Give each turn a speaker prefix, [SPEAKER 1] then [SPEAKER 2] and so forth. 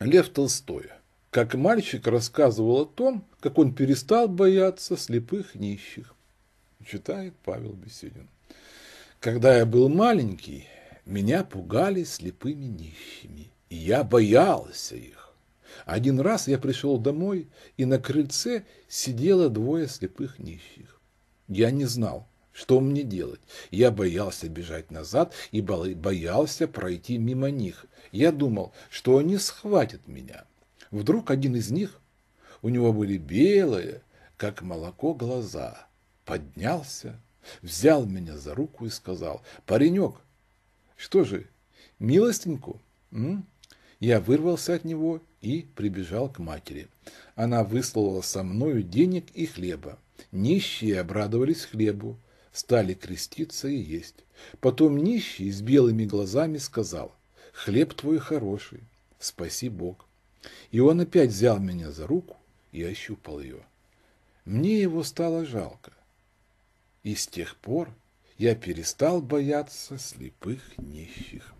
[SPEAKER 1] Лев Толстой. Как мальчик рассказывал о том, как он перестал бояться слепых нищих. Читает Павел Беседин. Когда я был маленький, меня пугали слепыми нищими, и я боялся их. Один раз я пришел домой, и на крыльце сидело двое слепых нищих. Я не знал, что мне делать? Я боялся бежать назад и боялся пройти мимо них. Я думал, что они схватят меня. Вдруг один из них, у него были белые, как молоко, глаза, поднялся, взял меня за руку и сказал, «Паренек, что же, милостинку?» М? Я вырвался от него и прибежал к матери. Она выслала со мною денег и хлеба. Нищие обрадовались хлебу, стали креститься и есть. Потом нищий с белыми глазами сказал, «Хлеб твой хороший, спаси Бог». И он опять взял меня за руку и ощупал ее. Мне его стало жалко. И с тех пор я перестал бояться слепых нищих.